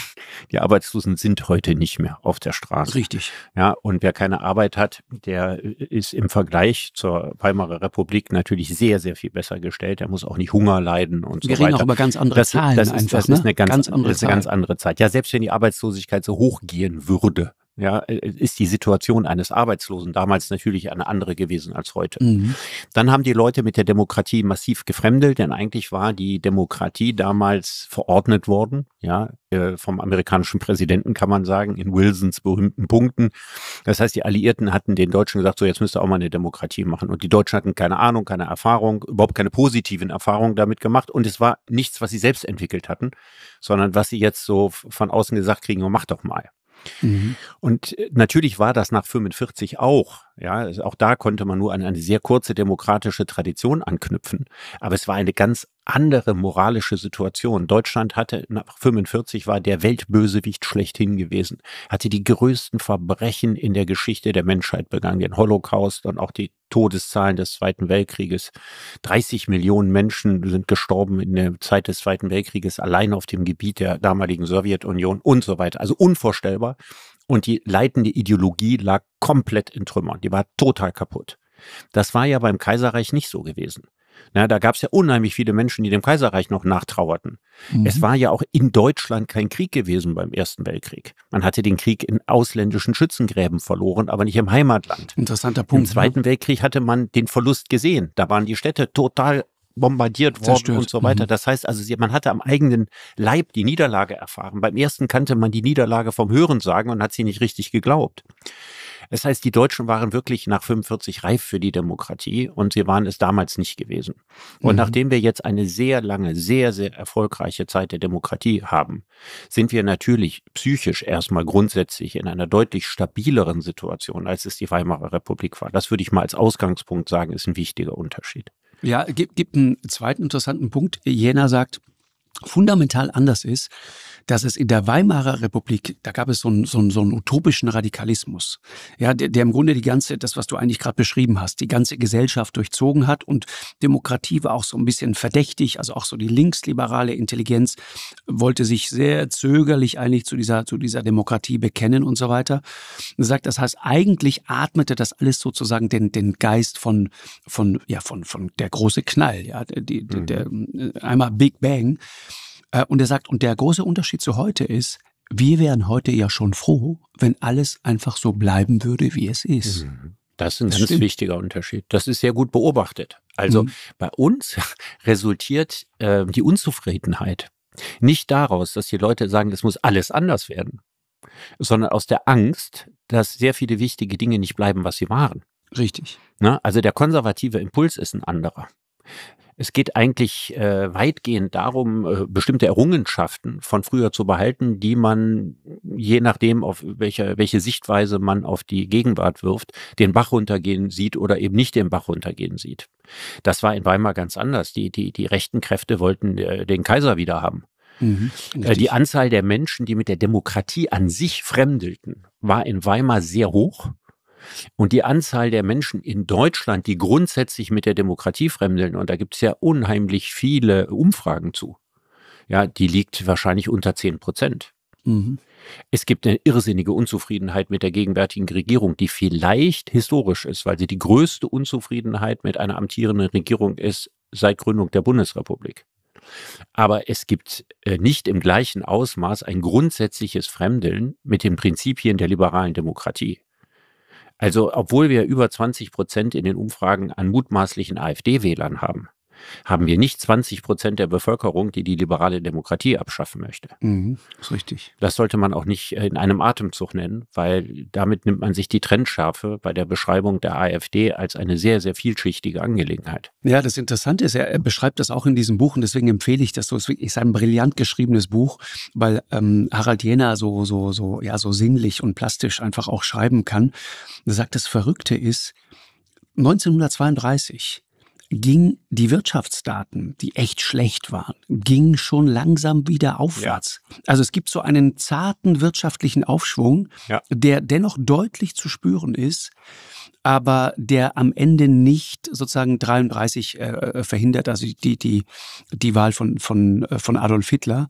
Die Arbeitslosen sind heute nicht mehr auf der Straße. Richtig. Ja, und wer keine Arbeit hat, der ist im Vergleich zur Weimarer Republik natürlich sehr, sehr viel besser gestellt. Er muss auch nicht Hunger leiden und Wir so weiter. Wir reden auch über ganz andere das, Zahlen. Das ist, einfach, das ist ne? eine, ganz, ganz, andere das ist eine ganz andere Zeit. Ja, selbst wenn die Arbeitslosigkeit so hoch gehen würde, ja, äh, äh, ist die Situation eines Arbeitslosen damals natürlich eine andere gewesen als heute. Mhm. Dann haben die Leute mit der Demokratie massiv gefremdelt, denn eigentlich war die Demokratie damals verordnet worden, ja, äh, vom amerikanischen Präsidenten kann man sagen, in Wilsons berühmten Punkten. Das heißt, die Alliierten hatten den Deutschen gesagt, so jetzt müsst ihr auch mal eine Demokratie machen. Und die Deutschen hatten keine Ahnung, keine Erfahrung, überhaupt keine positiven Erfahrungen damit gemacht. Und es war nichts, was sie selbst entwickelt hatten, sondern was sie jetzt so von außen gesagt kriegen, oh, mach doch mal. Mhm. Und äh, natürlich war das nach 45 auch. Ja, auch da konnte man nur an eine sehr kurze demokratische Tradition anknüpfen. Aber es war eine ganz andere moralische Situation. Deutschland hatte nach 45 war der Weltbösewicht schlechthin gewesen, hatte die größten Verbrechen in der Geschichte der Menschheit begangen, den Holocaust und auch die Todeszahlen des Zweiten Weltkrieges. 30 Millionen Menschen sind gestorben in der Zeit des Zweiten Weltkrieges allein auf dem Gebiet der damaligen Sowjetunion und so weiter. Also unvorstellbar. Und die leitende Ideologie lag komplett in Trümmern. Die war total kaputt. Das war ja beim Kaiserreich nicht so gewesen. Na, da gab es ja unheimlich viele Menschen, die dem Kaiserreich noch nachtrauerten. Mhm. Es war ja auch in Deutschland kein Krieg gewesen beim Ersten Weltkrieg. Man hatte den Krieg in ausländischen Schützengräben verloren, aber nicht im Heimatland. Interessanter Punkt. Im ne? Zweiten ne? Weltkrieg hatte man den Verlust gesehen. Da waren die Städte total bombardiert worden Zerstört. und so weiter. Mhm. Das heißt also, man hatte am eigenen Leib die Niederlage erfahren. Beim ersten kannte man die Niederlage vom Hören sagen und hat sie nicht richtig geglaubt. Das heißt, die Deutschen waren wirklich nach 45 reif für die Demokratie und sie waren es damals nicht gewesen. Und mhm. nachdem wir jetzt eine sehr lange, sehr, sehr erfolgreiche Zeit der Demokratie haben, sind wir natürlich psychisch erstmal grundsätzlich in einer deutlich stabileren Situation, als es die Weimarer Republik war. Das würde ich mal als Ausgangspunkt sagen, ist ein wichtiger Unterschied. Ja, gibt, gibt einen zweiten interessanten Punkt. Jena sagt, fundamental anders ist, dass es in der Weimarer Republik, da gab es so einen, so einen, so einen utopischen Radikalismus, ja, der, der im Grunde die ganze, das, was du eigentlich gerade beschrieben hast, die ganze Gesellschaft durchzogen hat und Demokratie war auch so ein bisschen verdächtig, also auch so die linksliberale Intelligenz wollte sich sehr zögerlich eigentlich zu dieser, zu dieser Demokratie bekennen und so weiter. Und sagt, das heißt, eigentlich atmete das alles sozusagen den, den Geist von, von, ja, von, von der große Knall, ja, die, die, der, mhm. einmal Big Bang. Äh, und er sagt, und der große Unterschied zu heute ist, wir wären heute ja schon froh, wenn alles einfach so bleiben würde, wie es ist. Mhm. Das ist ein das ganz stimmt. wichtiger Unterschied. Das ist sehr gut beobachtet. Also mhm. bei uns resultiert äh, die Unzufriedenheit nicht daraus, dass die Leute sagen, es muss alles anders werden, sondern aus der Angst, dass sehr viele wichtige Dinge nicht bleiben, was sie waren. Richtig. Na, ne? also der konservative Impuls ist ein anderer. Es geht eigentlich äh, weitgehend darum, äh, bestimmte Errungenschaften von früher zu behalten, die man, je nachdem, auf welche, welche Sichtweise man auf die Gegenwart wirft, den Bach runtergehen sieht oder eben nicht den Bach runtergehen sieht. Das war in Weimar ganz anders. Die, die, die rechten Kräfte wollten äh, den Kaiser wieder haben. Mhm, äh, die Anzahl der Menschen, die mit der Demokratie an sich fremdelten, war in Weimar sehr hoch. Und die Anzahl der Menschen in Deutschland, die grundsätzlich mit der Demokratie fremdeln, und da gibt es ja unheimlich viele Umfragen zu, ja, die liegt wahrscheinlich unter 10 Prozent. Mhm. Es gibt eine irrsinnige Unzufriedenheit mit der gegenwärtigen Regierung, die vielleicht historisch ist, weil sie die größte Unzufriedenheit mit einer amtierenden Regierung ist seit Gründung der Bundesrepublik. Aber es gibt äh, nicht im gleichen Ausmaß ein grundsätzliches Fremdeln mit den Prinzipien der liberalen Demokratie. Also obwohl wir über 20 Prozent in den Umfragen an mutmaßlichen AfD-Wählern haben, haben wir nicht 20 Prozent der Bevölkerung, die die liberale Demokratie abschaffen möchte. Mhm, ist richtig. Das sollte man auch nicht äh, in einem Atemzug nennen, weil damit nimmt man sich die Trendschärfe bei der Beschreibung der AfD als eine sehr, sehr vielschichtige Angelegenheit. Ja, das Interessante ist, er beschreibt das auch in diesem Buch und deswegen empfehle ich das so. Es ist ein brillant geschriebenes Buch, weil ähm, Harald Jena so, so, so, ja, so sinnlich und plastisch einfach auch schreiben kann. Er sagt, das Verrückte ist, 1932 ging die Wirtschaftsdaten, die echt schlecht waren, gingen schon langsam wieder aufwärts. Ja. Also es gibt so einen zarten wirtschaftlichen Aufschwung, ja. der dennoch deutlich zu spüren ist, aber der am Ende nicht sozusagen 33 äh, äh, verhindert, also die, die, die Wahl von, von, äh, von Adolf Hitler.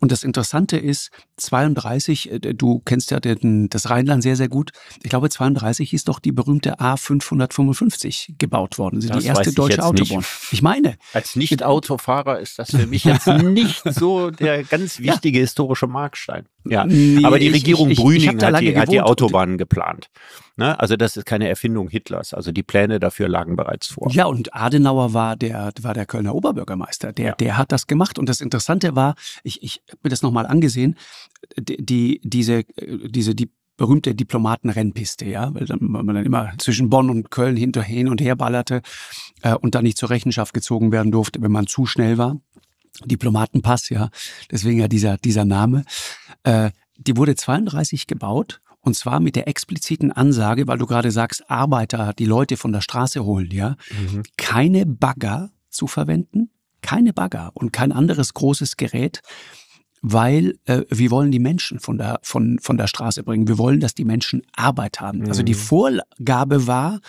Und das Interessante ist, 32, äh, du kennst ja den, das Rheinland sehr, sehr gut. Ich glaube, 32 ist doch die berühmte A555 gebaut worden. Das, das die erste deutsche Autobahn. Nicht. Ich meine. Als Nicht-Autofahrer ist das für mich jetzt nicht so der ganz wichtige ja. historische Markstein. Ja. Nee, Aber die ich, Regierung ich, Brüning hat die, hat, die, Autobahnen geplant. Ne? Also das ist keine Erfindung Hitlers. Also die Pläne dafür lagen bereits vor. Ja, und Adenauer war der, war der Kölner Oberbürgermeister. Der, ja. der hat das gemacht. Und das Interessante war, ich, ich habe mir das nochmal angesehen, die, die, diese, äh, diese die berühmte Diplomatenrennpiste, ja, weil, dann, weil man dann immer zwischen Bonn und Köln hinter, hin und her ballerte äh, und dann nicht zur Rechenschaft gezogen werden durfte, wenn man zu schnell war. Diplomatenpass, ja, deswegen ja dieser, dieser Name. Äh, die wurde 32 gebaut und zwar mit der expliziten Ansage, weil du gerade sagst, Arbeiter, die Leute von der Straße holen, ja, mhm. keine Bagger zu verwenden, keine Bagger und kein anderes großes Gerät, weil äh, wir wollen die Menschen von der, von, von der Straße bringen. Wir wollen, dass die Menschen Arbeit haben. Mhm. Also die mhm. Vorgabe war,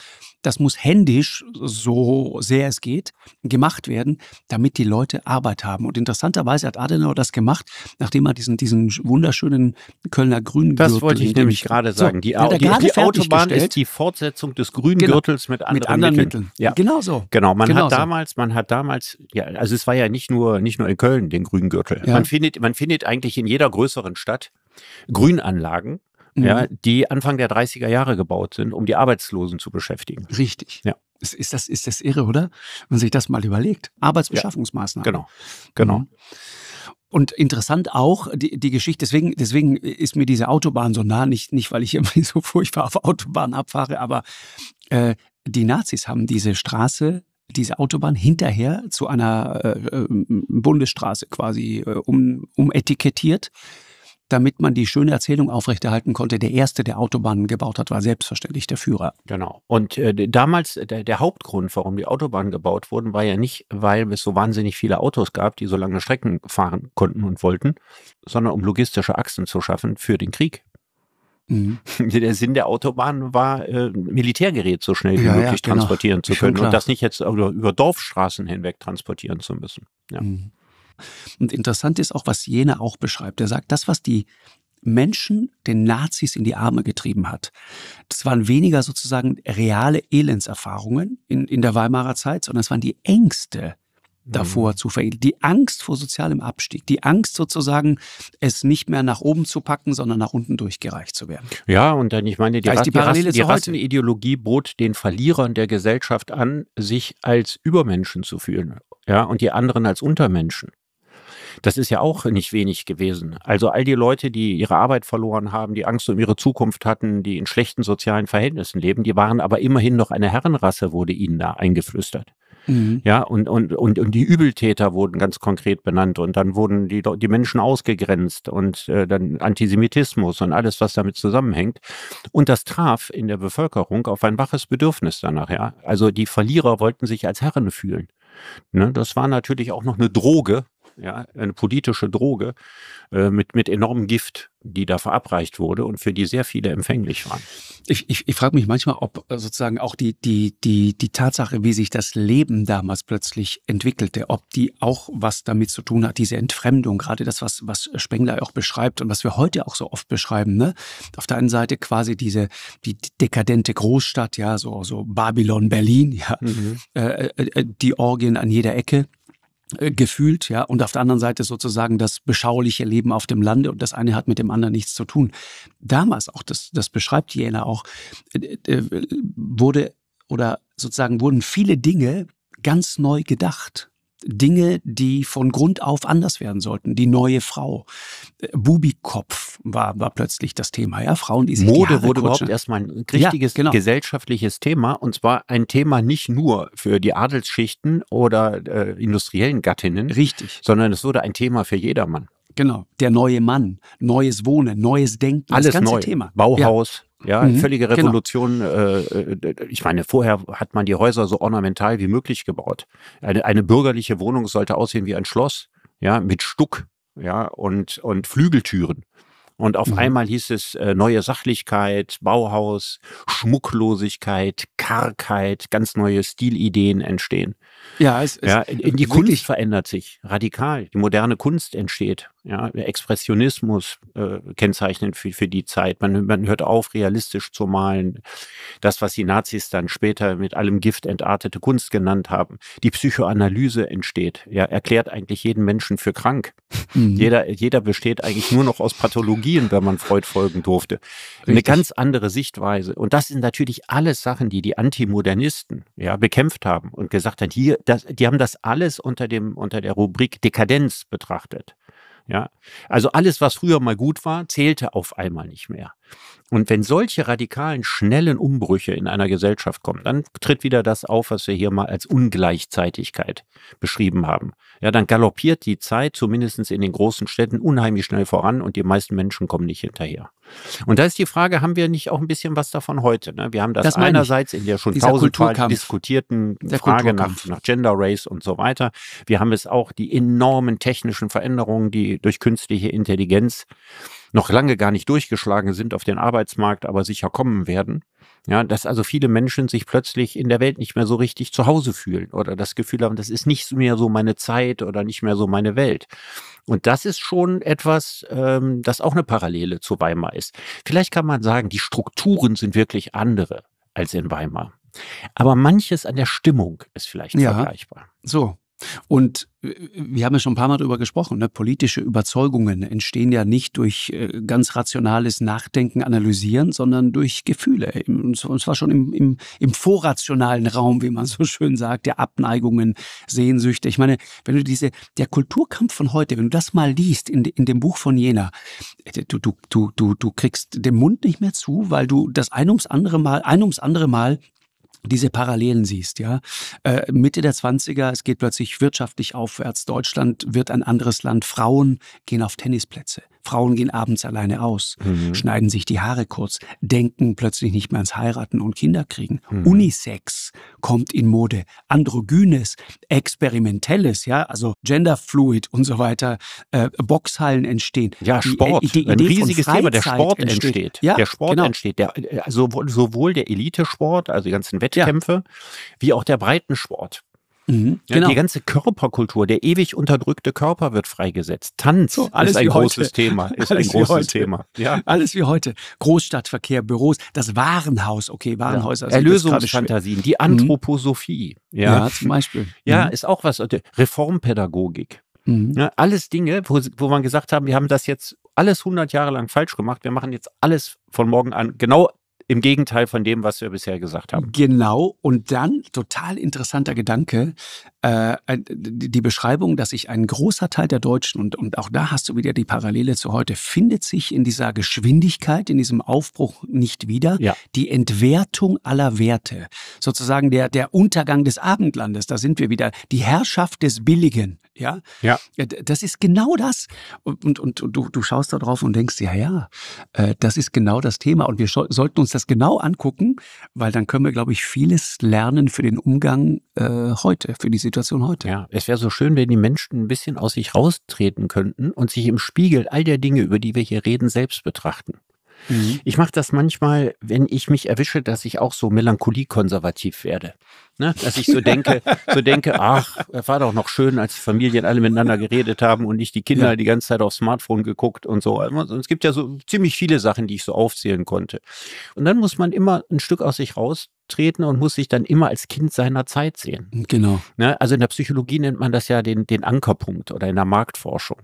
das muss händisch, so sehr es geht, gemacht werden, damit die Leute Arbeit haben. Und interessanterweise hat Adenauer das gemacht, nachdem er diesen, diesen wunderschönen Kölner Grüngürtel. Das wollte ich nämlich gerade sagen. So, die, ja, die, die Autobahn ist die Fortsetzung des Grüngürtels genau, mit anderen, mit anderen Mitteln. Mitteln. Ja. Genau so. Genau, man genau hat so. damals, man hat damals, ja, also es war ja nicht nur, nicht nur in Köln den Grüngürtel. Ja. Man, findet, man findet eigentlich in jeder größeren Stadt Grünanlagen mhm. ja, die Anfang der 30er Jahre gebaut sind, um die Arbeitslosen zu beschäftigen. Richtig. Ja. Ist, das, ist das irre, oder? Wenn man sich das mal überlegt. Arbeitsbeschaffungsmaßnahmen. Ja, genau, genau. Mhm. Und interessant auch die, die Geschichte, deswegen, deswegen ist mir diese Autobahn so nah, nicht, nicht weil ich immer so furchtbar auf Autobahn abfahre, aber äh, die Nazis haben diese Straße, diese Autobahn hinterher zu einer äh, äh Bundesstraße quasi äh, um, umetikettiert damit man die schöne Erzählung aufrechterhalten konnte. Der erste, der Autobahnen gebaut hat, war selbstverständlich der Führer. Genau. Und äh, damals äh, der, der, Hauptgrund, warum die Autobahnen gebaut wurden, war ja nicht, weil es so wahnsinnig viele Autos gab, die so lange Strecken fahren konnten und wollten, sondern um logistische Achsen zu schaffen für den Krieg. Mhm. Der Sinn der Autobahn war, äh, Militärgerät so schnell wie ja, möglich ja, genau. transportieren genau. zu können und das nicht jetzt über, Dorfstraßen hinweg transportieren zu müssen. Ja. Mhm. Und interessant ist auch, was Jena auch beschreibt. Er sagt, das, was die Menschen den Nazis in die Arme getrieben hat. Das waren weniger sozusagen reale Elendserfahrungen in, in der Weimarer Zeit, sondern es waren die Ängste mhm. davor zu veredeln. Die Angst vor sozialem Abstieg, die Angst sozusagen, es nicht mehr nach oben zu packen, sondern nach unten durchgereicht zu werden. Ja, und dann, ich meine, die, da Rass, die, Parallele die, Rass, die Rassenideologie bot den Verlierern der Gesellschaft an, sich als Übermenschen zu fühlen. Ja, und die anderen als Untermenschen. Das ist ja auch nicht wenig gewesen. Also all die Leute, die ihre Arbeit verloren haben, die Angst um ihre Zukunft hatten, die in schlechten sozialen Verhältnissen leben, die waren aber immerhin noch eine Herrenrasse, wurde ihnen da eingeflüstert. Mhm. Ja, und, und, und, und die Übeltäter wurden ganz konkret benannt und dann wurden die, die Menschen ausgegrenzt und äh, dann Antisemitismus und alles, was damit zusammenhängt. Und das traf in der Bevölkerung auf ein waches Bedürfnis danach. Ja? Also die Verlierer wollten sich als Herren fühlen. Ne? Das war natürlich auch noch eine Droge ja, eine politische Droge äh, mit, mit enormem Gift, die da verabreicht wurde und für die sehr viele empfänglich waren. Ich, ich, ich frage mich manchmal, ob äh, sozusagen auch die, die, die, die Tatsache, wie sich das Leben damals plötzlich entwickelte, ob die auch was damit zu tun hat, diese Entfremdung, gerade das, was, was Spengler auch beschreibt und was wir heute auch so oft beschreiben. Ne? Auf der einen Seite quasi diese die dekadente Großstadt, ja, so, so Babylon, Berlin, ja, mhm. äh, äh, äh die Orgien an jeder Ecke äh, gefühlt, ja, und auf der anderen Seite sozusagen das beschauliche Leben auf dem Lande und das eine hat mit dem anderen nichts zu tun. Damals auch, das, das beschreibt Jena auch, äh, äh, wurde oder sozusagen wurden viele Dinge ganz neu gedacht. Dinge, die von Grund auf anders werden sollten. Die neue Frau. Äh, Bubikopf war, war plötzlich das Thema. Ja, Frauen, die sich Mode die wurde überhaupt erstmal ein richtiges ja, genau. gesellschaftliches Thema. Und zwar ein Thema nicht nur für die Adelsschichten oder äh, industriellen Gattinnen. Richtig. Sondern es wurde ein Thema für jedermann. Genau. Der neue Mann, neues Wohnen, neues Denken. Alles das ganze neu. Thema. Bauhaus. Ja. Ja, mhm. völlige genau. Revolution. Genau. ich meine, vorher hat man die Häuser so ornamental wie möglich gebaut. Eine, eine bürgerliche Wohnung sollte aussehen wie ein Schloss, ja, mit Stuck, ja, und, und Flügeltüren. Und auf mhm. einmal hieß es äh, neue Sachlichkeit, Bauhaus, Schmucklosigkeit, Kargheit, ganz neue Stilideen entstehen. Ja, es, ja, es die Kunst verändert sich radikal. Die moderne Kunst entsteht. Ja, Expressionismus äh, kennzeichnend für, für die Zeit. Man, man hört auf, realistisch zu malen. Das, was die Nazis dann später mit allem Gift entartete Kunst genannt haben. Die Psychoanalyse entsteht. Ja, erklärt eigentlich jeden Menschen für krank. Mhm. Jeder, jeder besteht eigentlich nur noch aus Pathologien, wenn man Freud folgen durfte. Richtig. Eine ganz andere Sichtweise. Und das sind natürlich alles Sachen, die die Antimodernisten ja, bekämpft haben und gesagt haben, hier, das, die haben das alles unter, dem, unter der Rubrik Dekadenz betrachtet. Ja, also alles, was früher mal gut war, zählte auf einmal nicht mehr. Und wenn solche radikalen, schnellen Umbrüche in einer Gesellschaft kommen, dann tritt wieder das auf, was wir hier mal als Ungleichzeitigkeit beschrieben haben. Ja, dann galoppiert die Zeit zumindest in den großen Städten unheimlich schnell voran und die meisten Menschen kommen nicht hinterher. Und da ist die Frage, haben wir nicht auch ein bisschen was davon heute? Ne? Wir haben das, das einerseits in der schon tausendmal diskutierten der Frage nach, nach Gender, Race und so weiter. Wir haben es auch die enormen technischen Veränderungen, die durch künstliche Intelligenz noch lange gar nicht durchgeschlagen sind auf den Arbeitsmarkt, aber sicher kommen werden. Ja, dass also viele Menschen sich plötzlich in der Welt nicht mehr so richtig zu Hause fühlen oder das Gefühl haben, das ist nicht mehr so meine Zeit oder nicht mehr so meine Welt. Und das ist schon etwas, ähm, das auch eine Parallele zu Weimar ist. Vielleicht kann man sagen, die Strukturen sind wirklich andere als in Weimar. Aber manches an der Stimmung ist vielleicht ja, vergleichbar. So, und wir haben ja schon ein paar Mal darüber gesprochen, ne? politische Überzeugungen entstehen ja nicht durch äh, ganz rationales Nachdenken, Analysieren, sondern durch Gefühle. Und zwar schon im, im, im vorrationalen Raum, wie man so schön sagt, der Abneigungen, Sehnsüchte. Ich meine, wenn du diese, der Kulturkampf von heute, wenn du das mal liest in, in dem Buch von Jena, äh, du, du, du, du, du kriegst den Mund nicht mehr zu, weil du das ein ums andere Mal, ein ums andere Mal diese Parallelen siehst, ja. Äh, Mitte der 20er, es geht plötzlich wirtschaftlich aufwärts. Deutschland wird ein anderes Land. Frauen gehen auf Tennisplätze. Frauen gehen abends alleine aus, mhm. schneiden sich die Haare kurz, denken plötzlich nicht mehr ans Heiraten und Kinderkriegen. Mhm. Unisex kommt in Mode, androgynes, experimentelles, ja, also genderfluid und so weiter. Äh, Boxhallen entstehen. Ja, äh, Sport. Die, die, die Ein riesiges Thema, der Sport entsteht. entsteht. Ja, der Sport genau. entsteht. Der, also sowohl der Elitesport, also die ganzen Wettkämpfe, ja. wie auch der Breitensport. Mhm, genau. Die ganze Körperkultur, der ewig unterdrückte Körper wird freigesetzt. Tanz so, alles ist ein großes heute. Thema. Ist alles ein großes Thema. Ja. Alles wie heute. Großstadtverkehr, Büros, das Warenhaus, okay, Warenhäuser. Ja. Erlösungsfantasien, die mhm. Anthroposophie. Mhm. Ja. ja. zum Beispiel. Ja, mhm. ist auch was. Äh, Reformpädagogik. Mhm. Ja, alles Dinge, wo, wo man gesagt haben, wir haben das jetzt alles 100 Jahre lang falsch gemacht. Wir machen jetzt alles von morgen an genau im Gegenteil von dem, was wir bisher gesagt haben. Genau. Und dann, total interessanter Gedanke, äh, äh die Beschreibung, dass sich ein großer Teil der Deutschen, und, und auch da hast du wieder die Parallele zu heute, findet sich in dieser Geschwindigkeit, in diesem Aufbruch nicht wieder. Ja. Die Entwertung aller Werte. Sozusagen der, der Untergang des Abendlandes, da sind wir wieder. Die Herrschaft des Billigen. Ja. ja. Äh, das ist genau das. Und, und, und du, du schaust da drauf und denkst, ja, ja, äh, das ist genau das Thema. Und wir sollten uns das das genau angucken, weil dann können wir, glaube ich, vieles lernen für den Umgang äh, heute, für die Situation heute. Ja, es wäre so schön, wenn die Menschen ein bisschen aus sich raustreten könnten und sich im Spiegel all der Dinge, über die wir hier reden, selbst betrachten. Mhm. Ich mache das manchmal, wenn ich mich erwische, dass ich auch so melancholiekonservativ werde. Ne? Dass ich so denke, so denke, ach, war doch noch schön, als die Familien alle miteinander geredet haben und nicht die Kinder ja. die ganze Zeit aufs Smartphone geguckt und so. Und es gibt ja so ziemlich viele Sachen, die ich so aufzählen konnte. Und dann muss man immer ein Stück aus sich raustreten und muss sich dann immer als Kind seiner Zeit sehen. Genau. Ne? Also in der Psychologie nennt man das ja den, den Ankerpunkt oder in der Marktforschung.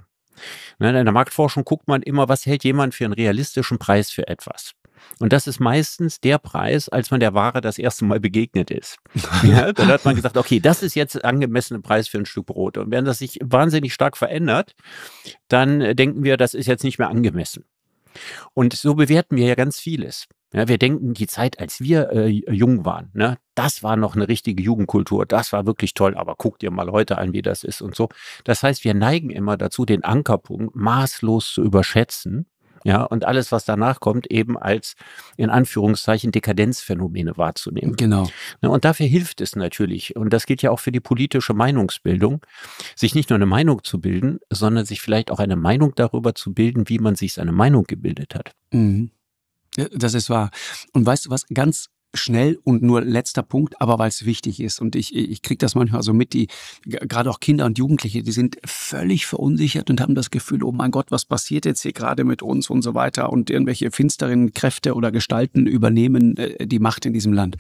Ne, in der Marktforschung guckt man immer, was hält jemand für einen realistischen Preis für etwas. Und das ist meistens der Preis, als man der Ware das erste Mal begegnet ist. Ja, dann hat man gesagt, okay, das ist jetzt angemessener Preis für ein Stück Brot. Und wenn das sich wahnsinnig stark verändert, dann denken wir, das ist jetzt nicht mehr angemessen. Und so bewerten wir ja ganz vieles. Ja, wir denken die Zeit, als wir äh, jung waren, ne, das war noch eine richtige Jugendkultur, das war wirklich toll, aber guck dir mal heute an, wie das ist und so. Das heißt, wir neigen immer dazu, den Ankerpunkt maßlos zu überschätzen. Ja, und alles, was danach kommt, eben als in Anführungszeichen Dekadenzphänomene wahrzunehmen. Genau. Ja, ne, und dafür hilft es natürlich, und das gilt ja auch für die politische Meinungsbildung, sich nicht nur eine Meinung zu bilden, sondern sich vielleicht auch eine Meinung darüber zu bilden, wie man sich seine Meinung gebildet hat. Mhm. Das ist wahr. Und weißt du was, ganz schnell und nur letzter Punkt, aber weil es wichtig ist und ich, ich kriege das manchmal so mit, die gerade auch Kinder und Jugendliche, die sind völlig verunsichert und haben das Gefühl, oh mein Gott, was passiert jetzt hier gerade mit uns und so weiter und irgendwelche finsteren Kräfte oder Gestalten übernehmen äh, die Macht in diesem Land.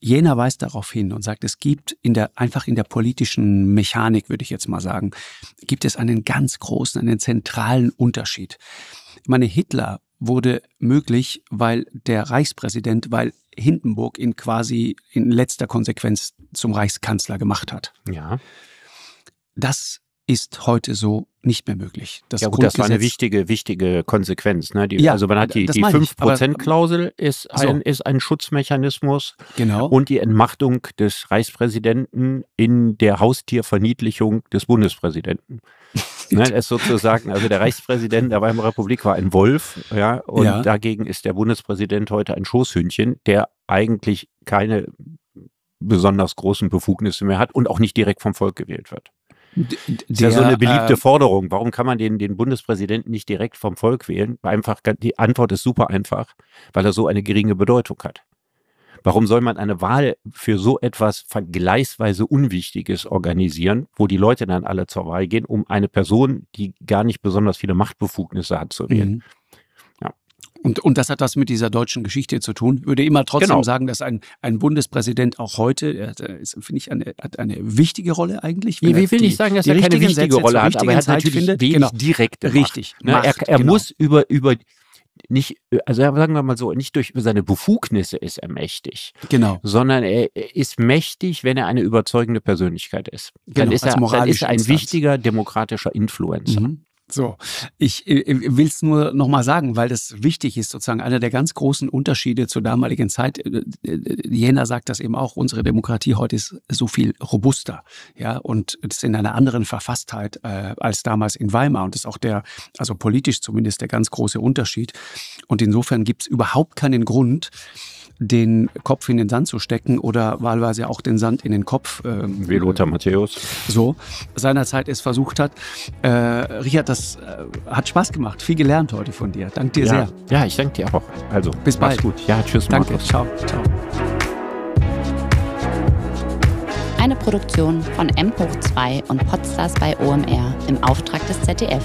Jener weist darauf hin und sagt, es gibt in der einfach in der politischen Mechanik, würde ich jetzt mal sagen, gibt es einen ganz großen, einen zentralen Unterschied. Ich meine, Hitler wurde möglich, weil der Reichspräsident, weil Hindenburg ihn quasi in letzter Konsequenz zum Reichskanzler gemacht hat. Ja. Das ist heute so nicht mehr möglich. Das ja gut, das war eine wichtige, wichtige Konsequenz. Ne? Die, ja, also man hat die, die 5%-Klausel ist, so. ein, ist ein Schutzmechanismus genau. und die Entmachtung des Reichspräsidenten in der Haustierverniedlichung des Bundespräsidenten. Ne, ist sozusagen, also der Reichspräsident der Weimarer Republik war ein Wolf, ja, und ja. dagegen ist der Bundespräsident heute ein Schoßhündchen, der eigentlich keine besonders großen Befugnisse mehr hat und auch nicht direkt vom Volk gewählt wird. Der, das ist ja so eine beliebte äh, Forderung. Warum kann man den, den Bundespräsidenten nicht direkt vom Volk wählen? Einfach, die Antwort ist super einfach, weil er so eine geringe Bedeutung hat. Warum soll man eine Wahl für so etwas vergleichsweise Unwichtiges organisieren, wo die Leute dann alle zur Wahl gehen, um eine Person, die gar nicht besonders viele Machtbefugnisse hat, zu wählen? Mhm. Und, und das hat was mit dieser deutschen Geschichte zu tun. Ich Würde immer trotzdem genau. sagen, dass ein, ein Bundespräsident auch heute, finde ich, eine, hat eine wichtige Rolle eigentlich. Ich will die, nicht sagen, dass er keine wichtige Sätze Rolle hat, aber er hat natürlich finde, wenig genau. direkt Richtig. Ne? er, er genau. muss über, über nicht, äh, also sagen wir mal so, nicht durch seine Befugnisse ist er mächtig. Genau. Sondern er ist mächtig, wenn er eine überzeugende Persönlichkeit ist. Dann, genau, ist, er, dann ist ein Instanz. wichtiger demokratischer Influencer. Mhm. So, ich äh, äh will es nur nochmal sagen, weil das wichtig ist, sozusagen einer der ganz großen Unterschiede zur damaligen Zeit. Äh, äh, Jena sagt das eben auch, unsere Demokratie heute ist so viel robuster, ja, und ist in einer anderen Verfasstheit äh, als damals in Weimar. Und das ist auch der, also politisch zumindest, der ganz große Unterschied. Und insofern gibt es überhaupt keinen Grund, den Kopf in den Sand zu stecken oder wahlweise auch den Sand in den Kopf. Ähm, Wie Lothar Matthäus. So, seinerzeit es versucht hat. Äh, Richard, das äh, hat Spaß gemacht. Viel gelernt heute von dir. Dank dir ja. sehr. Ja, ich danke dir auch. Also, bis bald. gut. Ja, tschüss. Danke. Markus. Ciao. Ciao. Eine Produktion von M2 und Podstars bei OMR im Auftrag des ZDF.